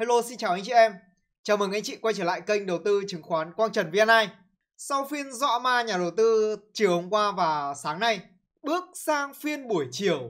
Hello xin chào anh chị em. Chào mừng anh chị quay trở lại kênh đầu tư chứng khoán Quang Trần vn Sau phiên dọa ma nhà đầu tư chiều hôm qua và sáng nay, bước sang phiên buổi chiều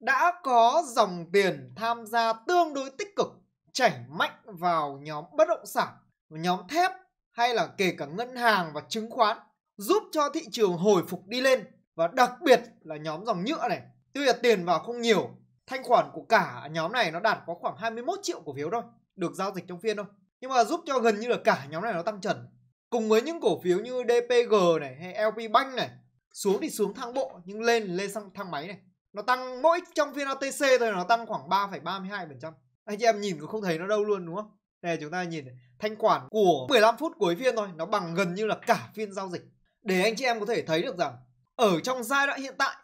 đã có dòng tiền tham gia tương đối tích cực chảy mạnh vào nhóm bất động sản, nhóm thép hay là kể cả ngân hàng và chứng khoán giúp cho thị trường hồi phục đi lên và đặc biệt là nhóm dòng nhựa này. Tuy là tiền vào không nhiều, thanh khoản của cả nhóm này nó đạt có khoảng 21 triệu cổ phiếu thôi được giao dịch trong phiên thôi nhưng mà giúp cho gần như là cả nhóm này nó tăng trần cùng với những cổ phiếu như DPG này hay LP Bank này xuống thì xuống thang bộ nhưng lên thì lên sang thang máy này nó tăng mỗi trong phiên ATC thôi nó tăng khoảng 3,32% anh chị em nhìn cũng không thấy nó đâu luôn đúng không đây chúng ta nhìn này. thanh khoản của 15 phút cuối phiên thôi nó bằng gần như là cả phiên giao dịch để anh chị em có thể thấy được rằng ở trong giai đoạn hiện tại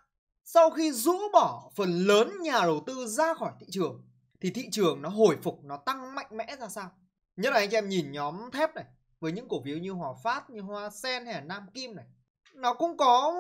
sau khi rũ bỏ phần lớn nhà đầu tư ra khỏi thị trường thì thị trường nó hồi phục nó tăng mạnh mẽ ra sao nhất là anh em nhìn nhóm thép này với những cổ phiếu như hòa phát như hoa sen hay là nam kim này nó cũng có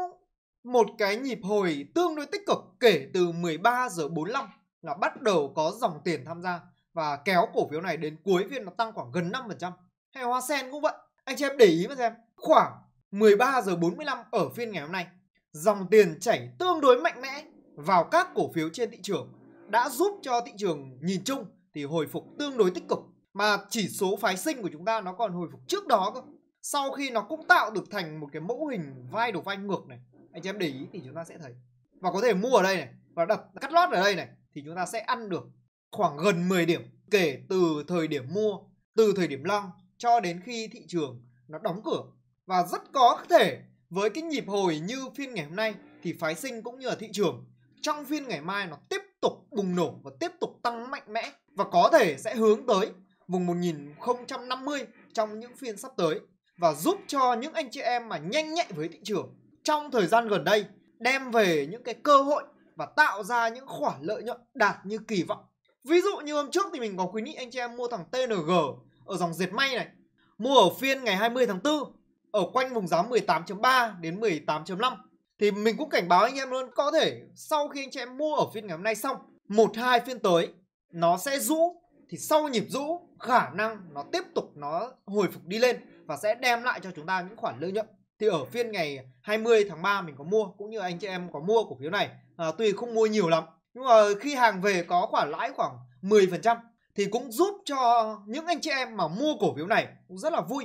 một cái nhịp hồi tương đối tích cực kể từ 13 giờ 45 là bắt đầu có dòng tiền tham gia và kéo cổ phiếu này đến cuối phiên nó tăng khoảng gần 5%. Hay Hoa Sen cũng vậy. Anh chị em để ý mà xem, khoảng 13 giờ 45 ở phiên ngày hôm nay, dòng tiền chảy tương đối mạnh mẽ vào các cổ phiếu trên thị trường đã giúp cho thị trường nhìn chung thì hồi phục tương đối tích cực mà chỉ số phái sinh của chúng ta nó còn hồi phục trước đó cơ sau khi nó cũng tạo được thành một cái mẫu hình vai đổ vai ngược này anh chị em để ý thì chúng ta sẽ thấy và có thể mua ở đây này và đặt cắt lót ở đây này thì chúng ta sẽ ăn được khoảng gần 10 điểm kể từ thời điểm mua từ thời điểm long cho đến khi thị trường nó đóng cửa và rất có thể với cái nhịp hồi như phiên ngày hôm nay thì phái sinh cũng như là thị trường trong phiên ngày mai nó tiếp tục bùng nổ và tiếp tục tăng mạnh mẽ và có thể sẽ hướng tới vùng 1050 trong những phiên sắp tới và giúp cho những anh chị em mà nhanh nhạy với thị trường trong thời gian gần đây đem về những cái cơ hội và tạo ra những khoản lợi nhuận đạt như kỳ vọng. Ví dụ như hôm trước thì mình có khuyến nghị anh chị em mua thằng TNG ở dòng dệt may này, mua ở phiên ngày 20 tháng 4 ở quanh vùng giá 18.3 đến 18.5 thì mình cũng cảnh báo anh em luôn có thể sau khi anh chị em mua ở phiên ngày hôm nay xong một hai phiên tới nó sẽ rũ thì sau nhịp rũ khả năng nó tiếp tục nó hồi phục đi lên và sẽ đem lại cho chúng ta những khoản lợi nhuận thì ở phiên ngày 20 tháng 3 mình có mua cũng như anh chị em có mua cổ phiếu này à, tuy không mua nhiều lắm nhưng mà khi hàng về có khoản lãi khoảng 10% thì cũng giúp cho những anh chị em mà mua cổ phiếu này cũng rất là vui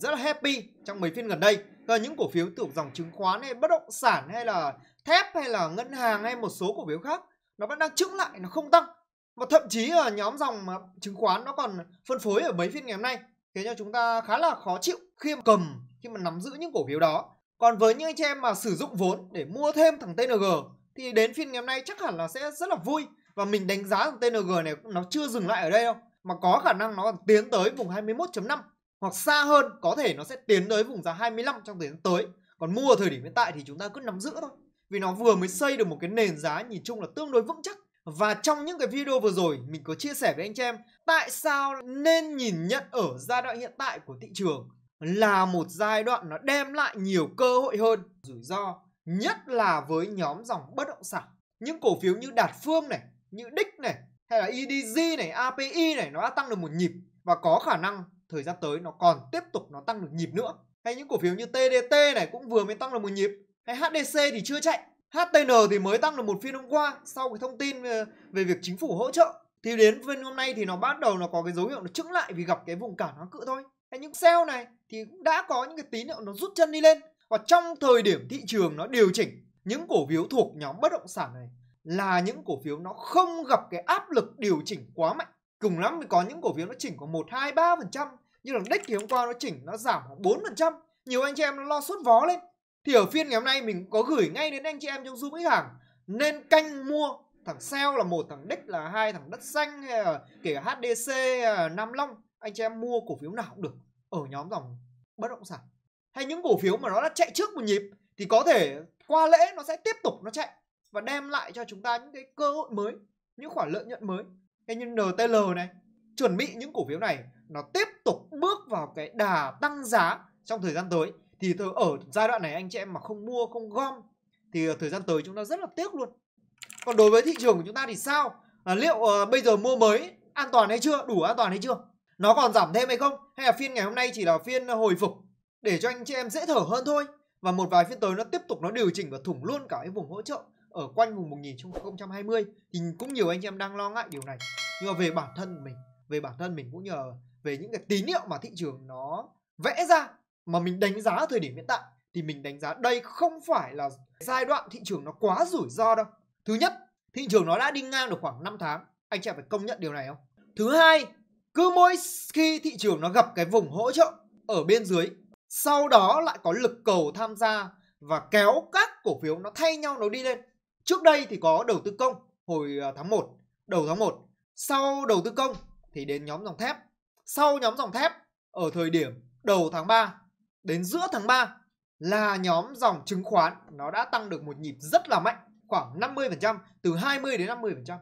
rất là happy trong mấy phiên gần đây và ờ, những cổ phiếu thuộc dòng chứng khoán hay bất động sản hay là thép hay là ngân hàng hay một số cổ phiếu khác nó vẫn đang trứng lại nó không tăng và thậm chí là nhóm dòng chứng khoán nó còn phân phối ở mấy phiên ngày hôm nay khiến cho chúng ta khá là khó chịu khi mà cầm khi mà nắm giữ những cổ phiếu đó còn với những anh chị em mà sử dụng vốn để mua thêm thằng TNG thì đến phiên ngày hôm nay chắc hẳn là sẽ rất là vui và mình đánh giá thằng TNG này nó chưa dừng lại ở đây đâu mà có khả năng nó còn tiến tới vùng 21.5 hoặc xa hơn có thể nó sẽ tiến tới vùng giá 25 trong thời gian tới còn mua ở thời điểm hiện tại thì chúng ta cứ nắm giữ thôi vì nó vừa mới xây được một cái nền giá nhìn chung là tương đối vững chắc và trong những cái video vừa rồi mình có chia sẻ với anh chị em tại sao nên nhìn nhận ở giai đoạn hiện tại của thị trường là một giai đoạn nó đem lại nhiều cơ hội hơn rủi ro nhất là với nhóm dòng bất động sản những cổ phiếu như đạt phương này như đích này hay là edg này api này nó đã tăng được một nhịp và có khả năng thời gian tới nó còn tiếp tục nó tăng được nhịp nữa. Hay những cổ phiếu như TDT này cũng vừa mới tăng được một nhịp. Hay HDC thì chưa chạy. HTN thì mới tăng được một phiên hôm qua sau cái thông tin ờ, về việc chính phủ hỗ trợ. Thì đến phiên hôm nay thì nó bắt đầu nó có cái dấu hiệu nó chững lại vì gặp cái vùng cản kháng cự thôi. Hay những sell này thì cũng đã có những cái tín hiệu nó rút chân đi lên. Và trong thời điểm thị trường nó điều chỉnh, những cổ phiếu thuộc nhóm bất động sản này là những cổ phiếu nó không gặp cái áp lực điều chỉnh quá mạnh cùng lắm thì có những cổ phiếu nó chỉnh khoảng một hai ba phần trăm như là đích thì hôm qua nó chỉnh nó giảm khoảng bốn phần trăm nhiều anh chị em nó lo sốt vó lên thì ở phiên ngày hôm nay mình có gửi ngay đến anh chị em trong zoom khách hàng nên canh mua thằng sell là một thằng đích là hai thằng đất xanh hay là kể cả hdc nam long anh chị em mua cổ phiếu nào cũng được ở nhóm dòng bất động sản hay những cổ phiếu mà nó đã chạy trước một nhịp thì có thể qua lễ nó sẽ tiếp tục nó chạy và đem lại cho chúng ta những cái cơ hội mới những khoản lợi nhuận mới cái như NTL này chuẩn bị những cổ phiếu này nó tiếp tục bước vào cái đà tăng giá trong thời gian tới thì ở giai đoạn này anh chị em mà không mua không gom thì thời gian tới chúng ta rất là tiếc luôn còn đối với thị trường của chúng ta thì sao là liệu uh, bây giờ mua mới an toàn hay chưa đủ an toàn hay chưa nó còn giảm thêm hay không hay là phiên ngày hôm nay chỉ là phiên hồi phục để cho anh chị em dễ thở hơn thôi và một vài phiên tới nó tiếp tục nó điều chỉnh và thủng luôn cả cái vùng hỗ trợ ở quanh vùng 1020 thì cũng nhiều anh em đang lo ngại điều này nhưng mà về bản thân mình về bản thân mình cũng nhờ về những cái tín hiệu mà thị trường nó vẽ ra mà mình đánh giá ở thời điểm hiện tại thì mình đánh giá đây không phải là giai đoạn thị trường nó quá rủi ro đâu thứ nhất thị trường nó đã đi ngang được khoảng 5 tháng anh chị phải công nhận điều này không thứ hai cứ mỗi khi thị trường nó gặp cái vùng hỗ trợ ở bên dưới sau đó lại có lực cầu tham gia và kéo các cổ phiếu nó thay nhau nó đi lên Trước đây thì có đầu tư công hồi à, tháng 1, đầu tháng 1. Sau đầu tư công thì đến nhóm dòng thép. Sau nhóm dòng thép ở thời điểm đầu tháng 3 đến giữa tháng 3 là nhóm dòng chứng khoán nó đã tăng được một nhịp rất là mạnh, khoảng 50% từ 20 đến 50%.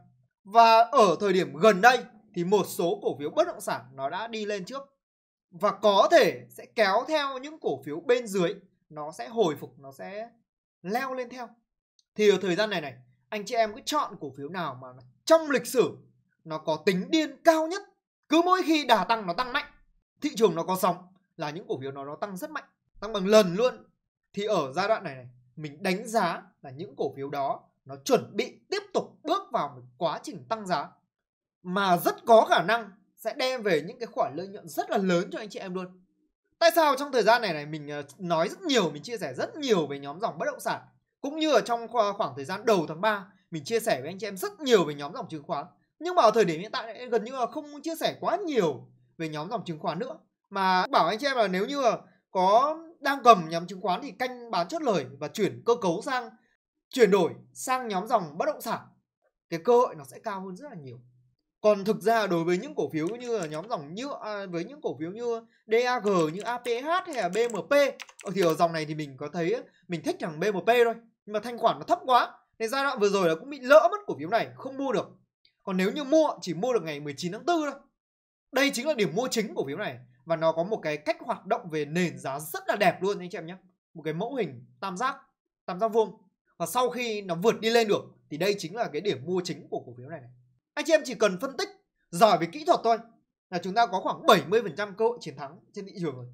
Và ở thời điểm gần đây thì một số cổ phiếu bất động sản nó đã đi lên trước và có thể sẽ kéo theo những cổ phiếu bên dưới nó sẽ hồi phục nó sẽ leo lên theo thì ở thời gian này này anh chị em cứ chọn cổ phiếu nào mà trong lịch sử nó có tính điên cao nhất cứ mỗi khi đà tăng nó tăng mạnh thị trường nó có sóng là những cổ phiếu nó nó tăng rất mạnh tăng bằng lần luôn thì ở giai đoạn này này mình đánh giá là những cổ phiếu đó nó chuẩn bị tiếp tục bước vào một quá trình tăng giá mà rất có khả năng sẽ đem về những cái khoản lợi nhuận rất là lớn cho anh chị em luôn tại sao trong thời gian này này mình ờ, nói rất nhiều mình chia sẻ rất nhiều về nhóm dòng bất động sản cũng như ở trong khoảng thời gian đầu tháng 3 mình chia sẻ với anh chị em rất nhiều về nhóm dòng chứng khoán nhưng mà ở thời điểm hiện tại gần như là không chia sẻ quá nhiều về nhóm dòng chứng khoán nữa mà bảo anh chị em là nếu như là có đang cầm nhóm chứng khoán thì canh bán chốt lời và chuyển cơ cấu sang chuyển đổi sang nhóm dòng bất động sản cái cơ hội nó sẽ cao hơn rất là nhiều còn thực ra đối với những cổ phiếu như là nhóm dòng nhựa à, với những cổ phiếu như DAG như APH hay là BMP ờ, thì ở dòng này thì mình có thấy mình thích thằng BMP thôi nhưng mà thanh khoản nó thấp quá nên giai đoạn vừa rồi là cũng bị lỡ mất cổ phiếu này không mua được còn nếu như mua chỉ mua được ngày 19 tháng 4 thôi đây chính là điểm mua chính của phiếu này và nó có một cái cách hoạt động về nền giá rất là đẹp luôn anh chị em nhé một cái mẫu hình tam giác tam giác vuông và sau khi nó vượt đi lên được thì đây chính là cái điểm mua chính của cổ phiếu này, này. anh chị em chỉ cần phân tích giỏi về kỹ thuật thôi là chúng ta có khoảng 70% cơ hội chiến thắng trên thị trường rồi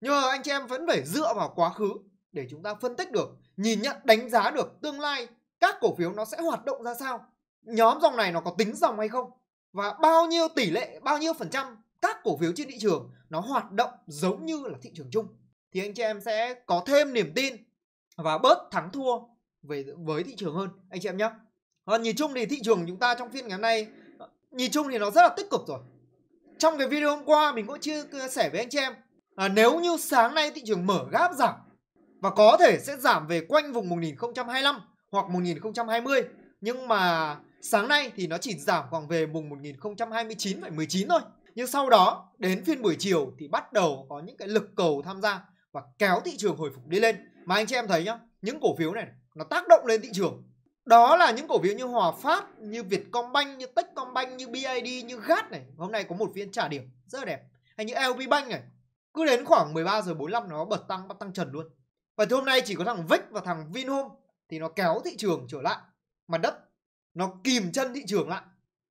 nhưng mà anh chị em vẫn phải dựa vào quá khứ để chúng ta phân tích được, nhìn nhận đánh giá được tương lai các cổ phiếu nó sẽ hoạt động ra sao, nhóm dòng này nó có tính dòng hay không và bao nhiêu tỷ lệ, bao nhiêu phần trăm các cổ phiếu trên thị trường nó hoạt động giống như là thị trường chung thì anh chị em sẽ có thêm niềm tin và bớt thắng thua về với thị trường hơn anh chị em nhé. Còn nhìn chung thì thị trường chúng ta trong phiên ngày hôm nay nhìn chung thì nó rất là tích cực rồi. Trong cái video hôm qua mình cũng chia sẻ với anh chị em à, nếu như sáng nay thị trường mở gáp giảm và có thể sẽ giảm về quanh vùng 1025 hoặc 1020 nhưng mà sáng nay thì nó chỉ giảm khoảng về vùng mùng 1029,19 thôi. Nhưng sau đó đến phiên buổi chiều thì bắt đầu có những cái lực cầu tham gia và kéo thị trường hồi phục đi lên. Mà anh chị em thấy nhá, những cổ phiếu này nó tác động lên thị trường. Đó là những cổ phiếu như Hòa Phát, như Vietcombank, như Techcombank, như BID, như GAT này. Hôm nay có một phiên trả điểm rất đẹp. Hay như LB Bank này. Cứ đến khoảng 13 giờ 45 nó bật tăng bắt tăng trần luôn. Và thì hôm nay chỉ có thằng vick và thằng Vinhome thì nó kéo thị trường trở lại mặt đất. Nó kìm chân thị trường lại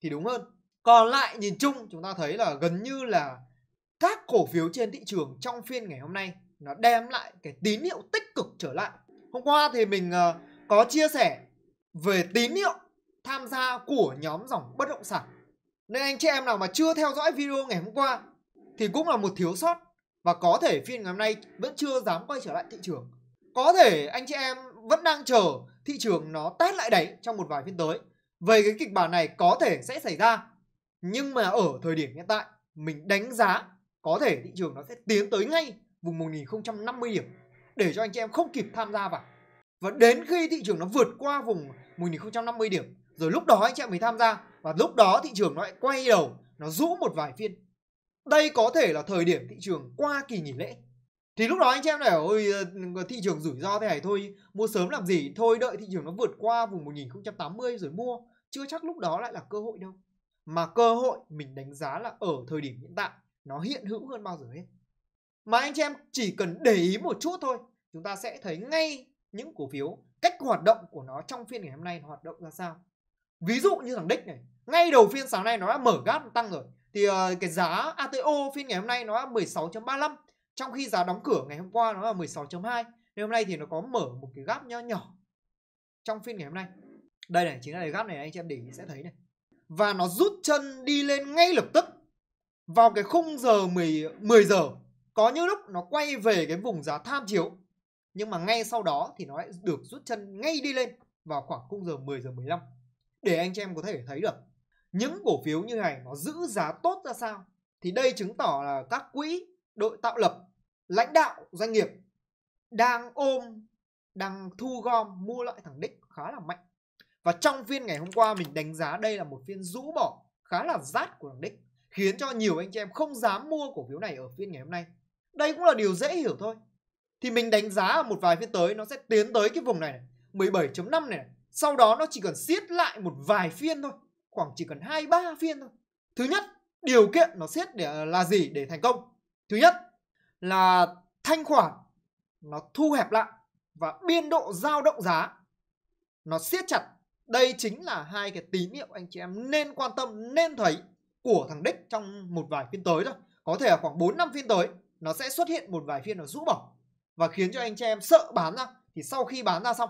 thì đúng hơn. Còn lại nhìn chung chúng ta thấy là gần như là các cổ phiếu trên thị trường trong phiên ngày hôm nay nó đem lại cái tín hiệu tích cực trở lại. Hôm qua thì mình ờ, có chia sẻ về tín hiệu tham gia của nhóm dòng bất động sản. Nên anh chị em nào mà chưa theo dõi video ngày hôm qua thì cũng là một thiếu sót và có thể phiên ngày hôm nay vẫn chưa dám quay trở lại thị trường có thể anh chị em vẫn đang chờ thị trường nó test lại đáy trong một vài phiên tới về cái kịch bản này có thể sẽ xảy ra nhưng mà ở thời điểm hiện tại mình đánh giá có thể thị trường nó sẽ tiến tới ngay vùng 1050 điểm để cho anh chị em không kịp tham gia vào và đến khi thị trường nó vượt qua vùng 1050 điểm rồi lúc đó anh chị em mới tham gia và lúc đó thị trường nó lại quay đầu nó rũ một vài phiên đây có thể là thời điểm thị trường qua kỳ nghỉ lễ thì lúc đó anh chị em này ôi ờ, thị trường rủi ro thế này thôi mua sớm làm gì thôi đợi thị trường nó vượt qua vùng 1080 rồi mua chưa chắc lúc đó lại là cơ hội đâu mà cơ hội mình đánh giá là ở thời điểm hiện tại nó hiện hữu hơn bao giờ hết mà anh chị em chỉ cần để ý một chút thôi chúng ta sẽ thấy ngay những cổ phiếu cách hoạt động của nó trong phiên ngày hôm nay nó hoạt động ra sao ví dụ như thằng đích này ngay đầu phiên sáng nay nó đã mở gap tăng rồi thì ờ, cái giá ATO phiên ngày hôm nay nó 16.35 trong khi giá đóng cửa ngày hôm qua nó là 16.2 Nên hôm nay thì nó có mở một cái gap nho nhỏ Trong phiên ngày hôm nay Đây này chính là cái gap này anh chị em để ý sẽ thấy này Và nó rút chân đi lên ngay lập tức Vào cái khung giờ 10, 10 giờ Có những lúc nó quay về cái vùng giá tham chiếu Nhưng mà ngay sau đó thì nó lại được rút chân ngay đi lên Vào khoảng khung giờ 10 giờ 15 Để anh chị em có thể thấy được những cổ phiếu như này nó giữ giá tốt ra sao thì đây chứng tỏ là các quỹ đội tạo lập lãnh đạo doanh nghiệp đang ôm đang thu gom mua lại thằng đích khá là mạnh và trong phiên ngày hôm qua mình đánh giá đây là một phiên rũ bỏ khá là rát của thằng đích khiến cho nhiều anh chị em không dám mua cổ phiếu này ở phiên ngày hôm nay đây cũng là điều dễ hiểu thôi thì mình đánh giá ở một vài phiên tới nó sẽ tiến tới cái vùng này, này 17.5 này, này sau đó nó chỉ cần siết lại một vài phiên thôi khoảng chỉ cần hai ba phiên thôi thứ nhất điều kiện nó siết để là gì để thành công thứ nhất là thanh khoản nó thu hẹp lại và biên độ giao động giá nó siết chặt. Đây chính là hai cái tín hiệu anh chị em nên quan tâm, nên thấy của thằng Đích trong một vài phiên tới thôi. Có thể là khoảng 4 năm phiên tới nó sẽ xuất hiện một vài phiên nó rũ bỏ và khiến cho anh chị em sợ bán ra thì sau khi bán ra xong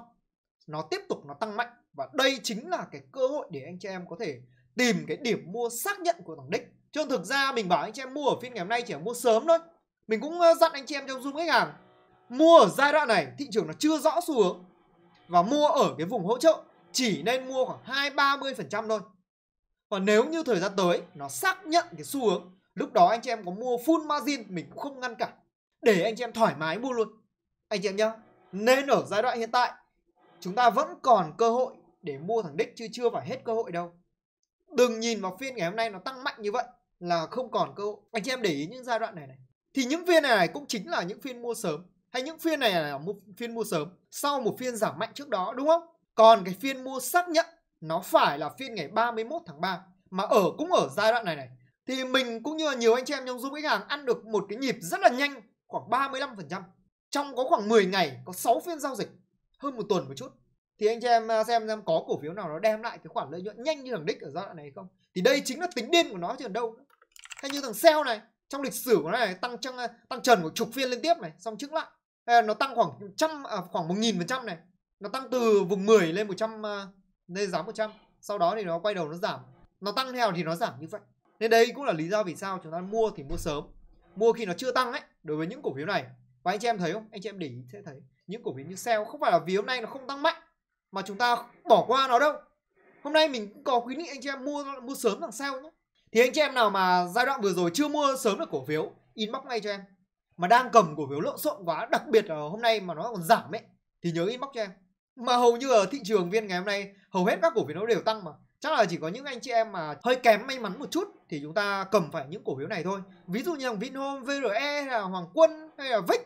nó tiếp tục nó tăng mạnh và đây chính là cái cơ hội để anh chị em có thể tìm cái điểm mua xác nhận của thằng Đích. Chứ thực ra mình bảo anh chị em mua ở phiên ngày hôm nay chỉ là mua sớm thôi mình cũng dặn anh chị em trong Zoom khách hàng mua ở giai đoạn này thị trường nó chưa rõ xu hướng và mua ở cái vùng hỗ trợ chỉ nên mua khoảng hai 2 30% thôi. Còn nếu như thời gian tới nó xác nhận cái xu hướng, lúc đó anh chị em có mua full margin mình cũng không ngăn cản. Để anh chị em thoải mái mua luôn. Anh chị em nhá, nên ở giai đoạn hiện tại chúng ta vẫn còn cơ hội để mua thằng đích chứ chưa phải hết cơ hội đâu. Đừng nhìn vào phiên ngày hôm nay nó tăng mạnh như vậy là không còn cơ hội. Anh chị em để ý những giai đoạn này này thì những phiên này cũng chính là những phiên mua sớm hay những phiên này là một phiên mua sớm sau một phiên giảm mạnh trước đó đúng không? Còn cái phiên mua xác nhận nó phải là phiên ngày 31 tháng 3 mà ở cũng ở giai đoạn này này thì mình cũng như là nhiều anh chị em trong Zoom khách hàng ăn được một cái nhịp rất là nhanh khoảng 35% trong có khoảng 10 ngày có 6 phiên giao dịch hơn một tuần một chút thì anh chị em à, xem xem có cổ phiếu nào nó đem lại cái khoản lợi nhuận nhanh như thằng đích ở giai đoạn này không thì đây chính là tính điên của nó chứ đâu hay như thằng sell này trong lịch sử của nó này tăng trăng tăng trần của chục phiên liên tiếp này xong chứng lại nó tăng khoảng trăm à, khoảng một nghìn phần trăm này nó tăng từ vùng 10 lên 100 à, lên giá 100 sau đó thì nó quay đầu nó giảm nó tăng theo thì nó giảm như vậy nên đây cũng là lý do vì sao chúng ta mua thì mua sớm mua khi nó chưa tăng ấy đối với những cổ phiếu này và anh chị em thấy không anh chị em để ý sẽ thấy những cổ phiếu như sale không phải là vì hôm nay nó không tăng mạnh mà chúng ta bỏ qua nó đâu hôm nay mình có khuyến nghị anh chị em mua mua sớm thằng sale nhé thì anh chị em nào mà giai đoạn vừa rồi chưa mua sớm được cổ phiếu Inbox ngay cho em Mà đang cầm cổ phiếu lộn xộn quá Đặc biệt là hôm nay mà nó còn giảm ấy Thì nhớ inbox cho em Mà hầu như ở thị trường viên ngày hôm nay Hầu hết các cổ phiếu nó đều tăng mà Chắc là chỉ có những anh chị em mà hơi kém may mắn một chút Thì chúng ta cầm phải những cổ phiếu này thôi Ví dụ như là Vinhome, VRE, hay là Hoàng Quân, hay là VIX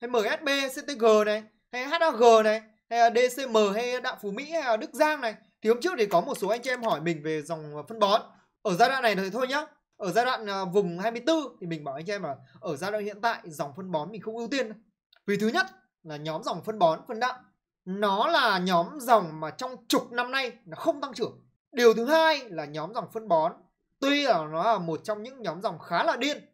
Hay MSB, CTG này Hay HAG này Hay là DCM, hay Đạm Phú Mỹ, hay là Đức Giang này Thì hôm trước thì có một số anh chị em hỏi mình về dòng phân bón ở giai đoạn này thì thôi nhá ở giai đoạn à, vùng 24 thì mình bảo anh chị em là ở giai đoạn hiện tại dòng phân bón mình không ưu tiên vì thứ nhất là nhóm dòng phân bón phân đạm nó là nhóm dòng mà trong chục năm nay nó không tăng trưởng điều thứ hai là nhóm dòng phân bón tuy là nó là một trong những nhóm dòng khá là điên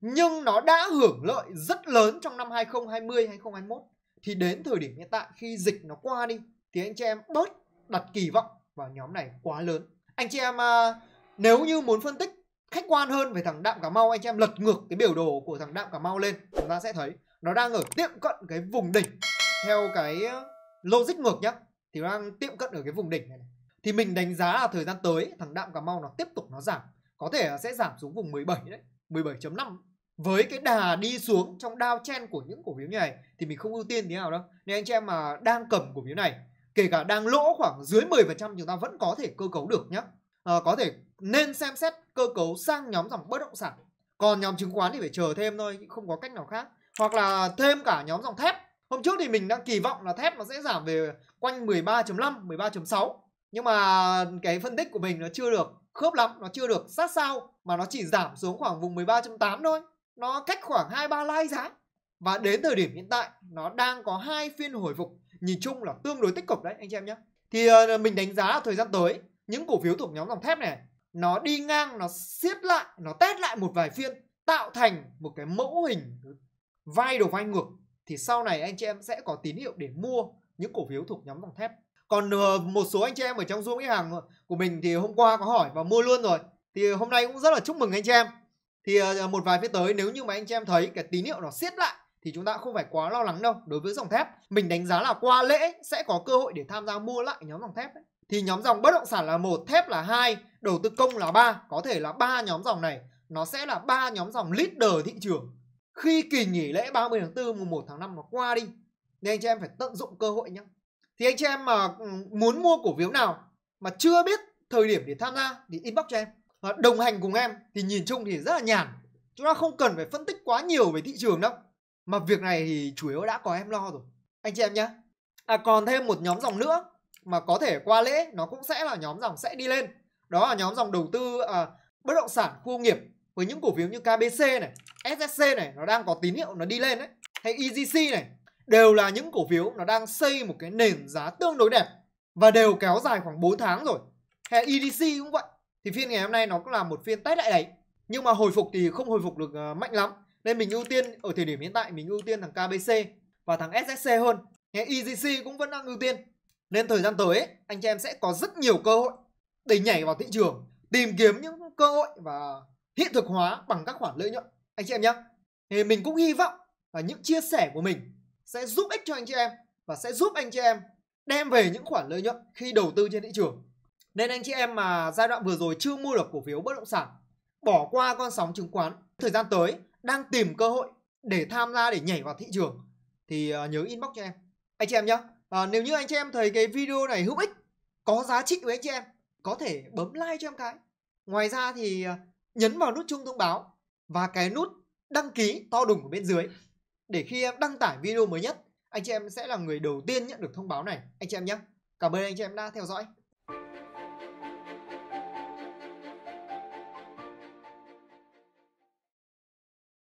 nhưng nó đã hưởng lợi rất lớn trong năm 2020 2021 thì đến thời điểm hiện tại khi dịch nó qua đi thì anh chị em bớt đặt kỳ vọng vào nhóm này quá lớn anh chị em à, nếu như muốn phân tích khách quan hơn về thằng Đạm Cà Mau anh em lật ngược cái biểu đồ của thằng Đạm Cà Mau lên chúng ta sẽ thấy nó đang ở tiệm cận cái vùng đỉnh theo cái ờ, logic ngược nhá thì nó đang tiệm cận ở cái vùng đỉnh này, này thì mình đánh giá là thời gian tới thằng Đạm Cà Mau nó tiếp tục nó giảm có thể là sẽ giảm xuống vùng 17 đấy 17.5 với cái đà đi xuống trong down chen của những cổ phiếu như này thì mình không ưu tiên thế nào đâu nên anh chị em mà đang cầm cổ phiếu này kể cả đang lỗ khoảng dưới 10% chúng ta vẫn có thể cơ cấu được nhá à, có thể nên xem xét cơ cấu sang nhóm dòng bất động sản còn nhóm chứng khoán thì phải chờ thêm thôi không có cách nào khác hoặc là thêm cả nhóm dòng thép hôm trước thì mình đang kỳ vọng là thép nó sẽ giảm về quanh 13.5 13.6 nhưng mà cái phân tích của mình nó chưa được khớp lắm nó chưa được sát sao mà nó chỉ giảm xuống khoảng vùng 13.8 thôi nó cách khoảng 2-3 like giá và đến thời điểm hiện tại nó đang có hai phiên hồi phục nhìn chung là tương đối tích cực đấy anh chị em nhé thì ờ, mình đánh giá thời gian tới những cổ phiếu thuộc nhóm dòng thép này nó đi ngang nó siết lại nó test lại một vài phiên tạo thành một cái mẫu hình vai đầu vai ngược thì sau này anh chị em sẽ có tín hiệu để mua những cổ phiếu thuộc nhóm dòng thép còn ờ, một số anh chị em ở trong zoom khách hàng của mình thì hôm qua có hỏi và mua luôn rồi thì hôm nay cũng rất là chúc mừng anh chị em thì ờ, ờ, một vài phía tới nếu như mà anh chị em thấy cái tín hiệu nó siết lại thì chúng ta không phải quá lo lắng đâu đối với dòng thép mình đánh giá là qua lễ sẽ có cơ hội để tham gia mua lại nhóm dòng thép ấy thì nhóm dòng bất động sản là một thép là hai đầu tư công là ba có thể là ba nhóm dòng này nó sẽ là ba nhóm dòng leader thị trường khi kỳ nghỉ lễ 30 tháng 4 mùng 1 tháng 5 nó qua đi nên anh chị em phải tận dụng cơ hội nhé thì anh chị em mà ừ, muốn mua cổ phiếu nào mà chưa biết thời điểm để tham gia thì inbox cho em và đồng hành cùng em thì nhìn chung thì rất là nhàn chúng ta không cần phải phân tích quá nhiều về thị trường đâu mà việc này thì chủ yếu đã có em lo rồi anh chị em nhé à còn thêm một nhóm dòng nữa mà có thể qua lễ nó cũng sẽ là nhóm dòng sẽ đi lên đó là nhóm dòng đầu tư à, bất động sản khu công nghiệp với những cổ phiếu như KBC này, SSC này nó đang có tín hiệu nó đi lên đấy hay EGC này đều là những cổ phiếu nó đang xây một cái nền giá tương đối đẹp và đều kéo dài khoảng 4 tháng rồi hay EDC cũng vậy thì phiên ngày hôm nay nó cũng là một phiên test lại đấy nhưng mà hồi phục thì không hồi phục được ờ, mạnh lắm nên mình ưu tiên ở thời điểm hiện tại mình ưu tiên thằng KBC và thằng SSC hơn Hay EGC cũng vẫn đang ưu tiên nên thời gian tới anh chị em sẽ có rất nhiều cơ hội để nhảy vào thị trường, tìm kiếm những cơ hội và hiện thực hóa bằng các khoản lợi nhuận anh chị em nhé. Thì mình cũng hy vọng là những chia sẻ của mình sẽ giúp ích cho anh chị em và sẽ giúp anh chị em đem về những khoản lợi nhuận khi đầu tư trên thị trường. Nên anh chị em mà giai đoạn vừa rồi chưa mua được cổ phiếu bất động sản, bỏ qua con sóng chứng khoán, thời gian tới đang tìm cơ hội để tham gia để nhảy vào thị trường thì ờ, nhớ inbox cho em. Anh chị em nhé à, nếu như anh chị em thấy cái video này hữu ích có giá trị với anh chị em có thể bấm like cho em cái ngoài ra thì ờ, nhấn vào nút chuông thông báo và cái nút đăng ký to đùng ở bên dưới để khi em đăng tải video mới nhất anh chị em sẽ là người đầu tiên nhận được thông báo này anh chị em nhé cảm ơn anh chị em đã theo dõi